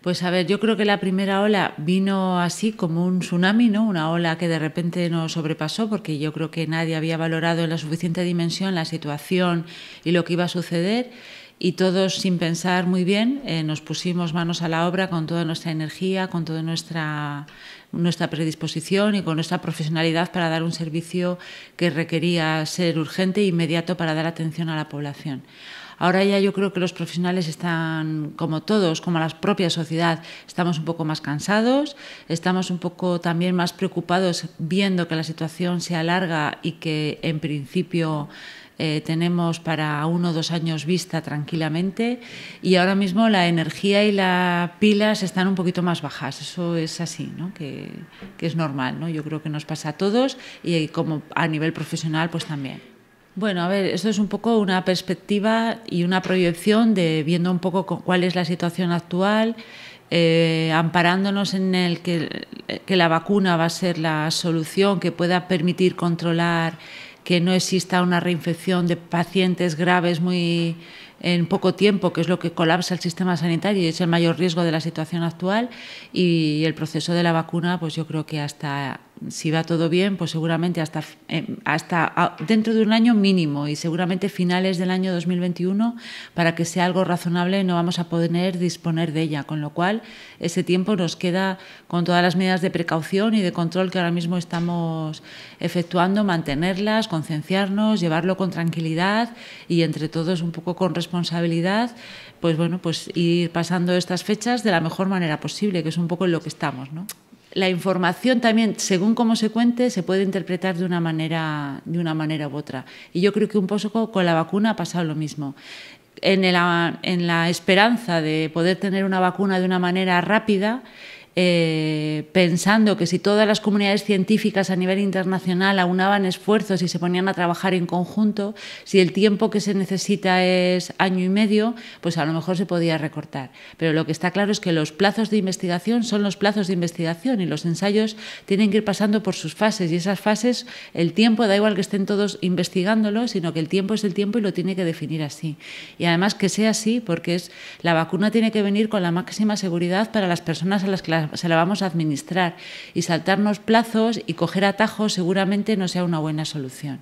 Pues a ver, yo creo que la primera ola vino así como un tsunami, Una ola que de repente nos sobrepasó porque yo creo que nadie había valorado en la suficiente dimensión la situación y lo que iba a suceder y todos sin pensar muy bien eh, nos pusimos manos a la obra con toda nuestra energía, con toda nuestra, nuestra predisposición y con nuestra profesionalidad para dar un servicio que requería ser urgente e inmediato para dar atención a la población. Ahora ya yo creo que los profesionales están, como todos, como la propia sociedad, estamos un poco más cansados, estamos un poco también más preocupados viendo que la situación se alarga y que en principio eh, tenemos para uno o dos años vista tranquilamente y ahora mismo la energía y las pilas están un poquito más bajas, eso es así, ¿no? que, es normal, ¿no? yo creo que nos pasa a todos y eh, como a nivel profesional pues también. Bueno, a ver, esto es un poco una perspectiva y una proyección de viendo un poco cuál es la situación actual, eh, amparándonos en el que la vacuna va a ser la solución que pueda permitir controlar que no exista una reinfección de pacientes graves muy en poco tiempo, que es lo que colapsa el sistema sanitario y es el mayor riesgo de la situación actual. Y el proceso de la vacuna, pues yo creo que hasta si va todo bien, pues seguramente hasta, eh, ah, dentro de un año mínimo y seguramente finales del año 2021, para que sea algo razonable, no vamos a poder disponer de ella. Con lo cual, ese tiempo nos queda con todas las medidas de precaución y de control que ahora mismo estamos efectuando, mantenerlas, concienciarnos, llevarlo con tranquilidad y entre todos un poco con responsabilidad, pues bueno, pues ir pasando estas fechas de la mejor manera posible, que es un poco en lo que estamos, ¿no? la información también, según cómo se cuente, se puede interpretar de una manera, de una manera u otra. Y yo creo que un poco con la vacuna ha pasado lo mismo. En en la esperanza de poder tener una vacuna de una manera rápida, eh, pensando que si todas las comunidades científicas a nivel internacional aunaban esfuerzos y se ponían a trabajar en conjunto, si el tiempo que se necesita es año y medio, pues a lo mejor se podía recortar. Pero lo que está claro es que los plazos de investigación son los plazos de investigación y los ensayos tienen que ir pasando por sus fases y esas fases, el tiempo da igual que estén todos investigándolo, sino que el tiempo es el tiempo y lo tiene que definir así. Y además que sea así, porque es, la vacuna tiene que venir con la máxima seguridad para las personas a las que se la vamos a administrar y saltarnos plazos y coger atajos seguramente no sea una buena solución.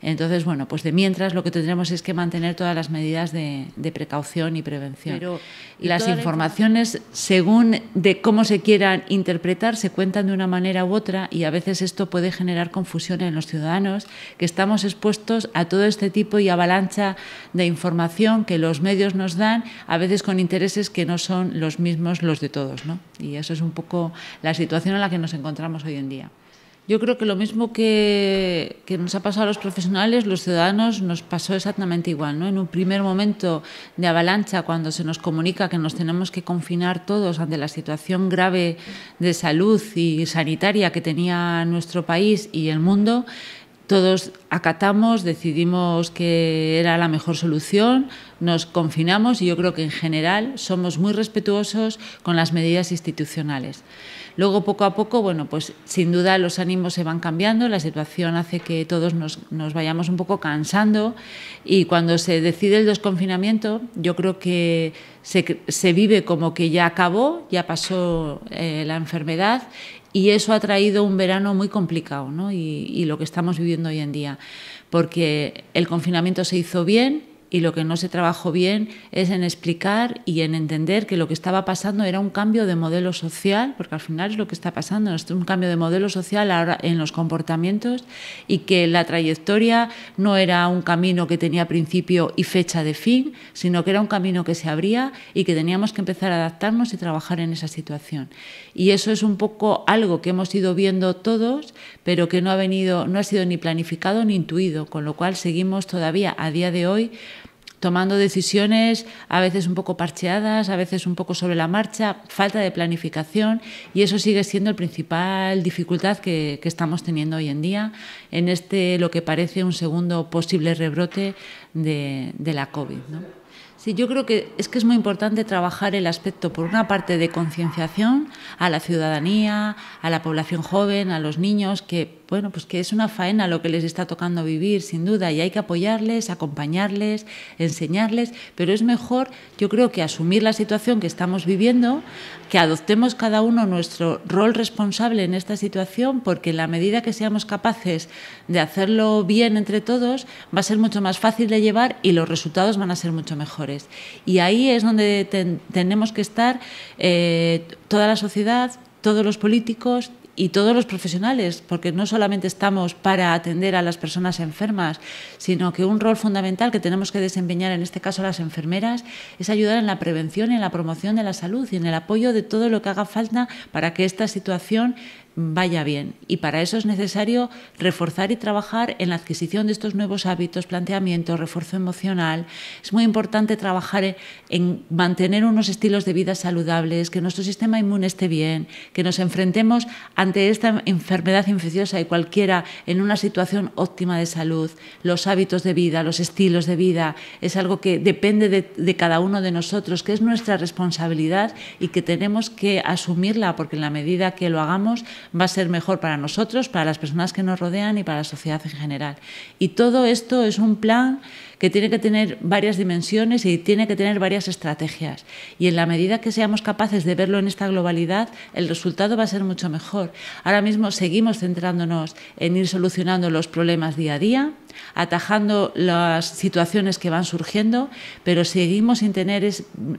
Entonces, bueno, pues de mientras lo que tendremos es que mantener todas las medidas de, precaución y prevención. Pero, las informaciones, según de cómo se quieran interpretar, se cuentan de una manera u otra y a veces esto puede generar confusión en los ciudadanos, que estamos expuestos a todo este tipo y avalancha de información que los medios nos dan, a veces con intereses que no son los mismos los de todos. ¿no? Y eso es un poco la situación en la que nos encontramos hoy en día. Yo creo que lo mismo que, nos ha pasado a los profesionales, los ciudadanos nos pasó exactamente igual. ¿no? En un primer momento de avalancha, cuando se nos comunica que nos tenemos que confinar todos ante la situación grave de salud y sanitaria que tenía nuestro país y el mundo, todos acatamos, decidimos que era la mejor solución, nos confinamos y yo creo que en general somos muy respetuosos con las medidas institucionales. Luego, poco a poco, bueno, pues sin duda los ánimos se van cambiando, la situación hace que todos nos, vayamos un poco cansando y cuando se decide el desconfinamiento, yo creo que se, vive como que ya acabó, ya pasó eh, la enfermedad y eso ha traído un verano muy complicado ¿no? y, y lo que estamos viviendo hoy en día, porque el confinamiento se hizo bien, y lo que no se trabajó bien es en explicar y en entender que lo que estaba pasando era un cambio de modelo social, porque al final es lo que está pasando, es un cambio de modelo social ahora en los comportamientos y que la trayectoria no era un camino que tenía principio y fecha de fin, sino que era un camino que se abría y que teníamos que empezar a adaptarnos y trabajar en esa situación. Y eso es un poco algo que hemos ido viendo todos, pero que no ha venido no ha sido ni planificado ni intuido, con lo cual seguimos todavía a día de hoy tomando decisiones a veces un poco parcheadas, a veces un poco sobre la marcha, falta de planificación y eso sigue siendo el principal dificultad que, estamos teniendo hoy en día en este lo que parece un segundo posible rebrote de, la COVID. Sí, yo creo que es que es muy importante trabajar el aspecto, por una parte, de concienciación a la ciudadanía, a la población joven, a los niños, que bueno, pues que es una faena lo que les está tocando vivir, sin duda, y hay que apoyarles, acompañarles, enseñarles, pero es mejor, yo creo que asumir la situación que estamos viviendo, que adoptemos cada uno nuestro rol responsable en esta situación, porque en la medida que seamos capaces de hacerlo bien entre todos, va a ser mucho más fácil de llevar y los resultados van a ser mucho mejores. Y ahí es donde tenemos que estar eh, toda la sociedad, todos los políticos, y todos los profesionales, porque no solamente estamos para atender a las personas enfermas, sino que un rol fundamental que tenemos que desempeñar, en este caso las enfermeras, es ayudar en la prevención, en la promoción de la salud y en el apoyo de todo lo que haga falta para que esta situación vaya bien. Y para eso es necesario reforzar y trabajar en la adquisición de estos nuevos hábitos, planteamiento, refuerzo emocional. Es muy importante trabajar en mantener unos estilos de vida saludables, que nuestro sistema inmune esté bien, que nos enfrentemos ante esta enfermedad infecciosa y cualquiera en una situación óptima de salud. Los hábitos de vida, los estilos de vida, es algo que depende de, de cada uno de nosotros, que es nuestra responsabilidad y que tenemos que asumirla, porque en la medida que lo hagamos, va a ser mejor para nosotros, para las personas que nos rodean y para la sociedad en general. Y todo esto es un plan que tiene que tener varias dimensiones y tiene que tener varias estrategias. Y en la medida que seamos capaces de verlo en esta globalidad, el resultado va a ser mucho mejor. Ahora mismo seguimos centrándonos en ir solucionando los problemas día a día, atajando las situaciones que van surgiendo, pero seguimos sin tener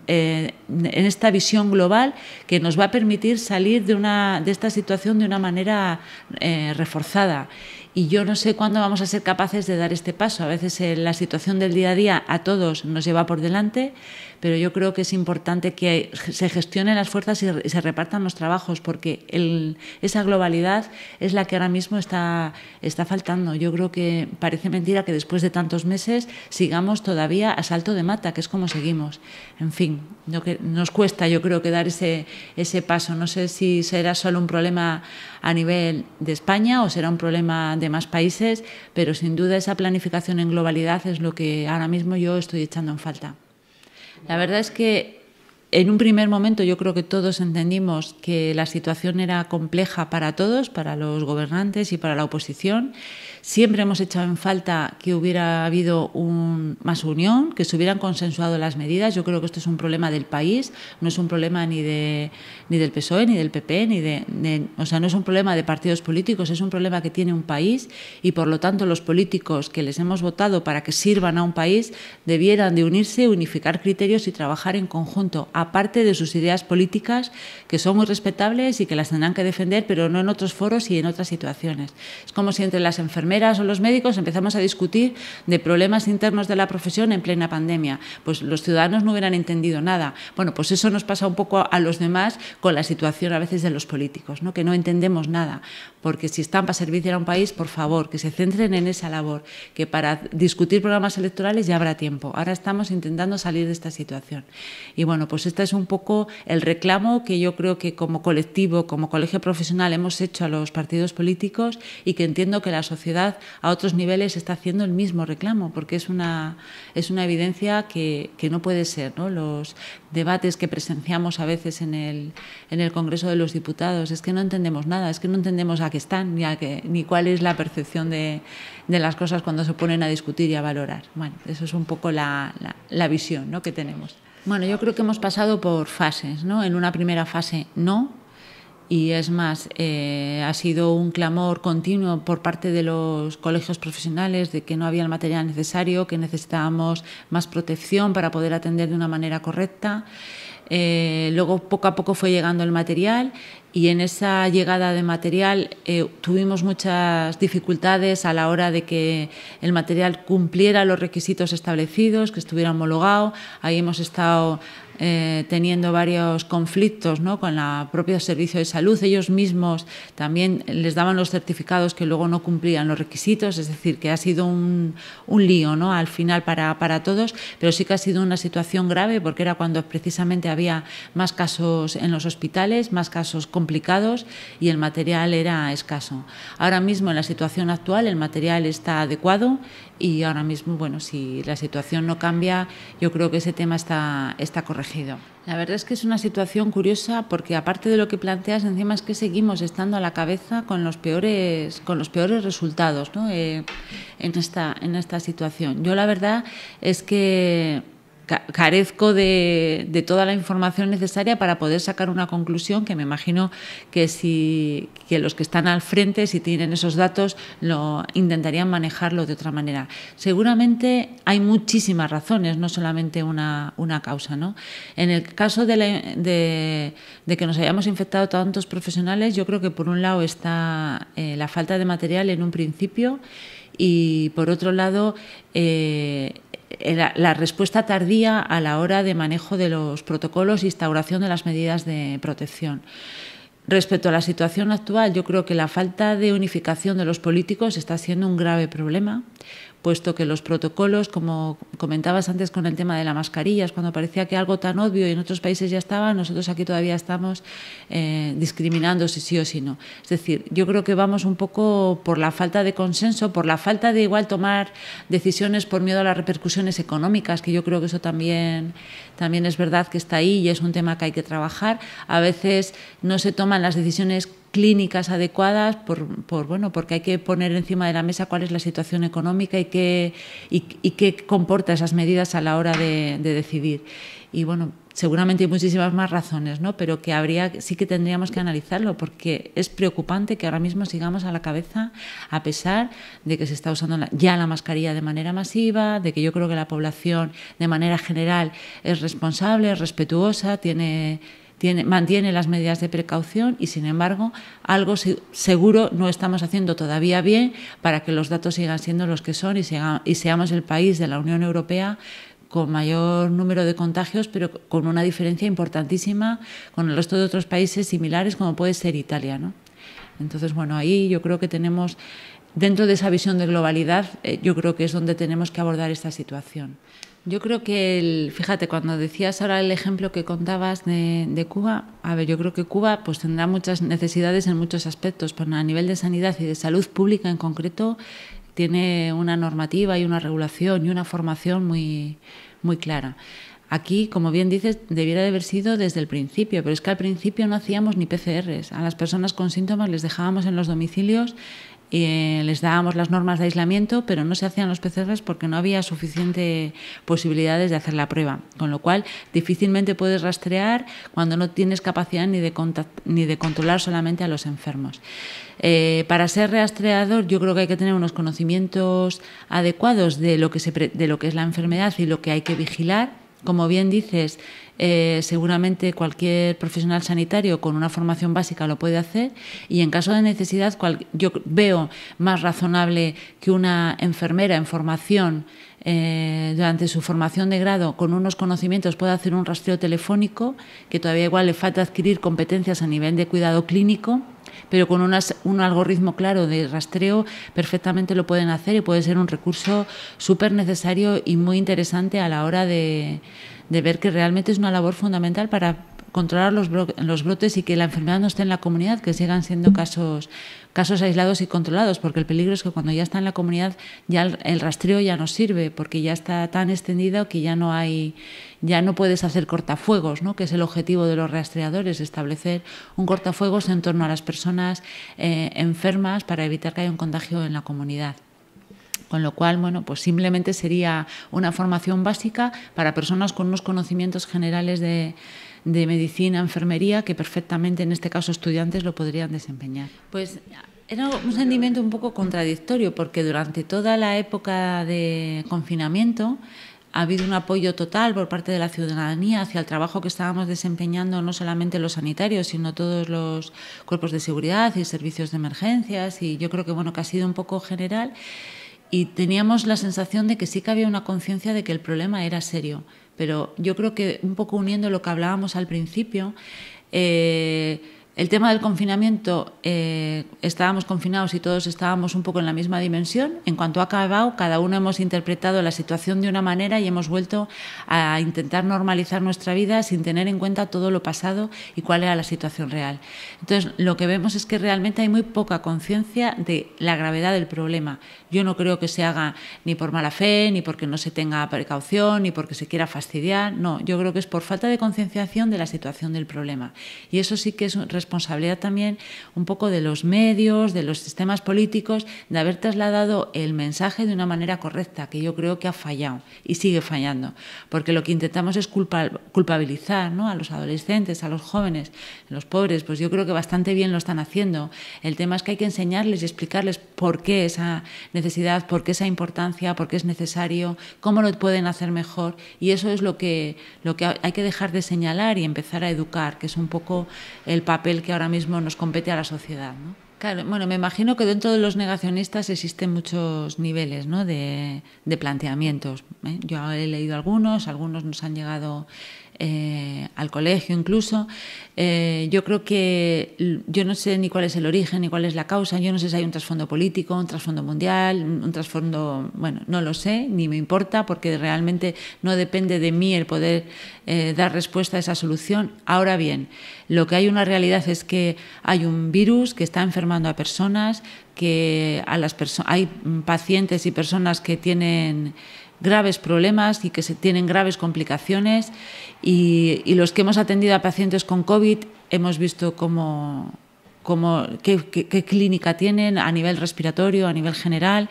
eh, en esta visión global que nos va a permitir salir de, de esta situación de una manera eh, reforzada y yo no sé cuándo vamos a ser capaces de dar este paso. A veces eh, la situación del día a día a todos nos lleva por delante pero yo creo que es importante que se gestionen las fuerzas y se repartan los trabajos, porque esa globalidad es la que ahora mismo está, está faltando. Yo creo que parece mentira que después de tantos meses sigamos todavía a salto de mata, que es como seguimos. En fin, que nos cuesta yo creo que dar ese, ese paso. No sé si será solo un problema a nivel de España o será un problema de más países, pero sin duda esa planificación en globalidad es lo que ahora mismo yo estoy echando en falta. La verdad es que en un primer momento yo creo que todos entendimos que la situación era compleja para todos, para los gobernantes y para la oposición. Siempre hemos echado en falta que hubiera habido un, más unión, que se hubieran consensuado las medidas. Yo creo que esto es un problema del país, no es un problema ni, de, ni del PSOE, ni del PP, ni de, o sea, no es un problema de partidos políticos, es un problema que tiene un país y por lo tanto los políticos que les hemos votado para que sirvan a un país debieran de unirse, unificar criterios y trabajar en conjunto, aparte de sus ideas políticas que son muy respetables y que las tendrán que defender, pero no en otros foros y en otras situaciones. Es como si entre las enfermedades o los médicos empezamos a discutir de problemas internos de la profesión en plena pandemia. Pues los ciudadanos no hubieran entendido nada. Bueno, pues eso nos pasa un poco a los demás con la situación a veces de los políticos, ¿no? que no entendemos nada porque si están para servir a un país, por favor, que se centren en esa labor, que para discutir programas electorales ya habrá tiempo. Ahora estamos intentando salir de esta situación. Y bueno, pues este es un poco el reclamo que yo creo que como colectivo, como colegio profesional hemos hecho a los partidos políticos y que entiendo que la sociedad a otros niveles está haciendo el mismo reclamo, porque es una, es una evidencia que, que no puede ser. ¿no? Los debates que presenciamos a veces en el, en el Congreso de los Diputados, es que no entendemos nada, es que no entendemos a que están, ni, ni cuál es la percepción de, las cosas cuando se ponen a discutir y a valorar. Bueno, eso es un poco la, visión ¿no? que tenemos. Bueno, yo creo que hemos pasado por fases, ¿no? En una primera fase no, y es más, eh, ha sido un clamor continuo por parte de los colegios profesionales de que no había el material necesario, que necesitábamos más protección para poder atender de una manera correcta. Eh, luego poco a poco fue llegando el material y en esa llegada de material eh, tuvimos muchas dificultades a la hora de que el material cumpliera los requisitos establecidos, que estuviera homologado. Ahí hemos estado eh, teniendo varios conflictos ¿no? con el propio servicio de salud. Ellos mismos también les daban los certificados que luego no cumplían los requisitos, es decir, que ha sido un, un lío ¿no? al final para, para todos, pero sí que ha sido una situación grave porque era cuando precisamente había más casos en los hospitales, más casos complicados y el material era escaso. Ahora mismo en la situación actual el material está adecuado y ahora mismo, bueno, si la situación no cambia, yo creo que ese tema está, está corregido. La verdad es que es una situación curiosa porque aparte de lo que planteas, encima es que seguimos estando a la cabeza con los peores, con los peores resultados ¿no? Eh, en, esta, en esta situación. Yo la verdad es que carezco de, toda la información necesaria para poder sacar una conclusión que me imagino que si que los que están al frente, si tienen esos datos, lo intentarían manejarlo de otra manera. Seguramente hay muchísimas razones, no solamente una, causa. ¿no? En el caso de, de, que nos hayamos infectado tantos profesionales, yo creo que por un lado está eh, la falta de material en un principio y por otro lado eh, la, respuesta tardía a la hora de manejo de los protocolos e instauración de las medidas de protección. Respecto a la situación actual, yo creo que la falta de unificación de los políticos está siendo un grave problema puesto que los protocolos, como comentabas antes con el tema de las mascarillas, cuando parecía que algo tan obvio y en otros países ya estaba, nosotros aquí todavía estamos eh, discriminando si sí o si no. Es decir, yo creo que vamos un poco por la falta de consenso, por la falta de igual tomar decisiones por miedo a las repercusiones económicas, que yo creo que eso también, también es verdad que está ahí y es un tema que hay que trabajar. A veces no se toman las decisiones clínicas adecuadas, por, bueno, porque hay que poner encima de la mesa cuál es la situación económica y qué, y, qué comporta esas medidas a la hora de, decidir. Y bueno, seguramente hay muchísimas más razones, ¿no? Pero que habría, sí que tendríamos que analizarlo, porque es preocupante que ahora mismo sigamos a la cabeza, a pesar de que se está usando ya la mascarilla de manera masiva, de que yo creo que la población de manera general es responsable, es respetuosa, tiene mantiene las medidas de precaución y, sin embargo, algo seguro no estamos haciendo todavía bien para que los datos sigan siendo los que son y, y seamos el país de la Unión Europea con mayor número de contagios, pero con una diferencia importantísima con el resto de otros países similares, como puede ser Italia. Entonces, bueno, ahí yo creo que tenemos, dentro de esa visión de globalidad, eh, yo creo que es donde tenemos que abordar esta situación. Yo creo que, el, fíjate, cuando decías ahora el ejemplo que contabas de, Cuba, a ver, yo creo que Cuba pues tendrá muchas necesidades en muchos aspectos, pero a nivel de sanidad y de salud pública en concreto, tiene una normativa y una regulación y una formación muy, muy clara. Aquí, como bien dices, debiera de haber sido desde el principio, pero es que al principio no hacíamos ni PCRs. A las personas con síntomas les dejábamos en los domicilios eh, les dábamos las normas de aislamiento, pero no se hacían los PCRs porque no había suficiente posibilidades de hacer la prueba, con lo cual difícilmente puedes rastrear cuando no tienes capacidad ni de, ni de controlar solamente a los enfermos. Eh, para ser rastreador yo creo que hay que tener unos conocimientos adecuados de lo que, se de lo que es la enfermedad y lo que hay que vigilar como bien dices, eh, seguramente cualquier profesional sanitario con una formación básica lo puede hacer y en caso de necesidad yo veo más razonable que una enfermera en formación eh, durante su formación de grado con unos conocimientos pueda hacer un rastreo telefónico que todavía igual le falta adquirir competencias a nivel de cuidado clínico pero con un algoritmo claro de rastreo perfectamente lo pueden hacer y puede ser un recurso súper necesario y muy interesante a la hora de, de ver que realmente es una labor fundamental para controlar los, brotes y que la enfermedad no esté en la comunidad, que sigan siendo casos, casos aislados y controlados, porque el peligro es que cuando ya está en la comunidad ya el, rastreo ya no sirve, porque ya está tan extendido que ya no hay, ya no puedes hacer cortafuegos, ¿no? que es el objetivo de los rastreadores, establecer un cortafuegos en torno a las personas eh, enfermas para evitar que haya un contagio en la comunidad. Con lo cual, bueno, pues simplemente sería una formación básica para personas con unos conocimientos generales de, de medicina, enfermería, que perfectamente en este caso estudiantes lo podrían desempeñar. Pues era un sentimiento un poco contradictorio porque durante toda la época de confinamiento ha habido un apoyo total por parte de la ciudadanía hacia el trabajo que estábamos desempeñando no solamente los sanitarios, sino todos los cuerpos de seguridad y servicios de emergencias y yo creo que bueno que ha sido un poco general y teníamos la sensación de que sí que había una conciencia de que el problema era serio pero yo creo que un poco uniendo lo que hablábamos al principio, eh, el tema del confinamiento, eh, estábamos confinados y todos estábamos un poco en la misma dimensión. En cuanto ha acabado, cada uno hemos interpretado la situación de una manera y hemos vuelto a intentar normalizar nuestra vida sin tener en cuenta todo lo pasado y cuál era la situación real. Entonces, lo que vemos es que realmente hay muy poca conciencia de la gravedad del problema. Yo no creo que se haga ni por mala fe, ni porque no se tenga precaución, ni porque se quiera fastidiar. No, yo creo que es por falta de concienciación de la situación del problema. Y eso sí que es responsabilidad también un poco de los medios, de los sistemas políticos, de haber trasladado el mensaje de una manera correcta, que yo creo que ha fallado y sigue fallando, porque lo que intentamos es culpabilizar ¿no? a los adolescentes, a los jóvenes, a los pobres, pues yo creo que bastante bien lo están haciendo. El tema es que hay que enseñarles y explicarles por qué esa necesidad, por qué esa importancia, por qué es necesario, cómo lo pueden hacer mejor y eso es lo que, lo que hay que dejar de señalar y empezar a educar, que es un poco el papel que ahora mismo nos compete a la sociedad. ¿no? Claro, bueno, me imagino que dentro de los negacionistas existen muchos niveles de, planteamientos. ¿eh? Yo he leído algunos, algunos nos han llegado eh, al colegio incluso. Eh, yo creo que yo no sé ni cuál es el origen ni cuál es la causa, yo no sé si hay un trasfondo político, un trasfondo mundial, un trasfondo, bueno, no lo sé, ni me importa, porque realmente no depende de mí el poder eh, dar respuesta a esa solución. Ahora bien, lo que hay una realidad es que hay un virus que está enfermando a personas, que a las hay mm, pacientes y personas que tienen graves problemas y que se tienen graves complicaciones y, los que hemos atendido a pacientes con COVID hemos visto cómo, qué, qué, clínica tienen a nivel respiratorio, a nivel general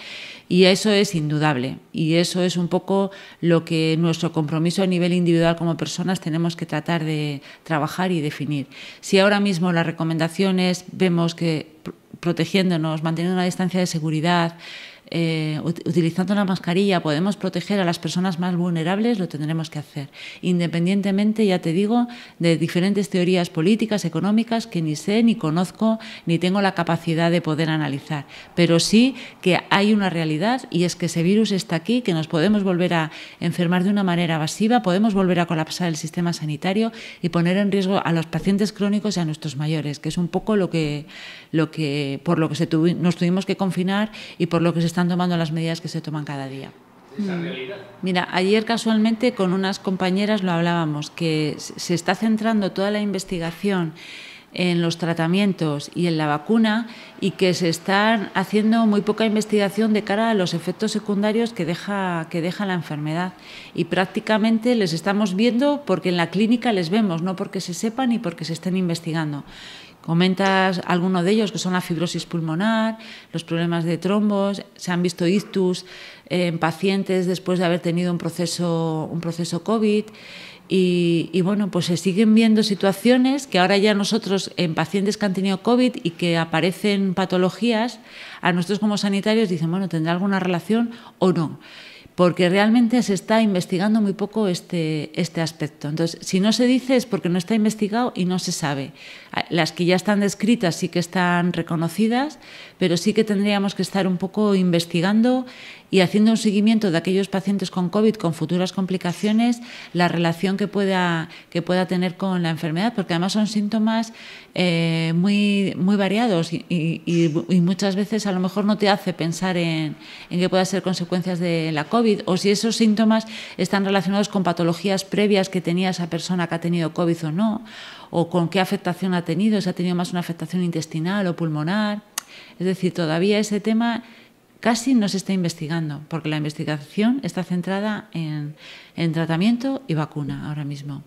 y eso es indudable y eso es un poco lo que nuestro compromiso a nivel individual como personas tenemos que tratar de trabajar y definir. Si ahora mismo las recomendaciones vemos que protegiéndonos, manteniendo una distancia de seguridad, eh, utilizando la mascarilla podemos proteger a las personas más vulnerables, lo tendremos que hacer. Independientemente, ya te digo, de diferentes teorías políticas, económicas, que ni sé, ni conozco, ni tengo la capacidad de poder analizar. Pero sí que hay una realidad y es que ese virus está aquí, que nos podemos volver a enfermar de una manera masiva, podemos volver a colapsar el sistema sanitario y poner en riesgo a los pacientes crónicos y a nuestros mayores, que es un poco lo que, lo que por lo que nos tuvimos que confinar y por lo que se está están tomando las medidas que se toman cada día. Mira, ayer casualmente con unas compañeras lo hablábamos, que se está centrando toda la investigación en los tratamientos y en la vacuna y que se están haciendo muy poca investigación de cara a los efectos secundarios que deja, que deja la enfermedad. Y prácticamente les estamos viendo porque en la clínica les vemos, no porque se sepan y porque se estén investigando. Comentas alguno de ellos, que son la fibrosis pulmonar, los problemas de trombos, se han visto ictus en pacientes después de haber tenido un proceso, un proceso COVID. Y, y, bueno, pues se siguen viendo situaciones que ahora ya nosotros, en pacientes que han tenido COVID y que aparecen patologías, a nosotros como sanitarios dicen, bueno, ¿tendrá alguna relación o no? porque realmente se está investigando muy poco este, este aspecto. Entonces, si no se dice es porque no está investigado y no se sabe. Ah, las que ya están descritas sí que están reconocidas, pero sí que tendríamos que estar un poco investigando y haciendo un seguimiento de aquellos pacientes con COVID con futuras complicaciones, la relación que pueda, que pueda tener con la enfermedad, porque además son síntomas eh, muy, muy variados y, muchas veces a lo mejor no te hace pensar en, en que pueda ser consecuencias de la COVID o si esos síntomas están relacionados con patologías previas que tenía esa persona que ha tenido COVID o no, o con qué afectación ha tenido, si ha tenido más una afectación intestinal o pulmonar. Es decir, todavía ese tema casi no se está investigando, porque la investigación está centrada en, en tratamiento y vacuna ahora mismo.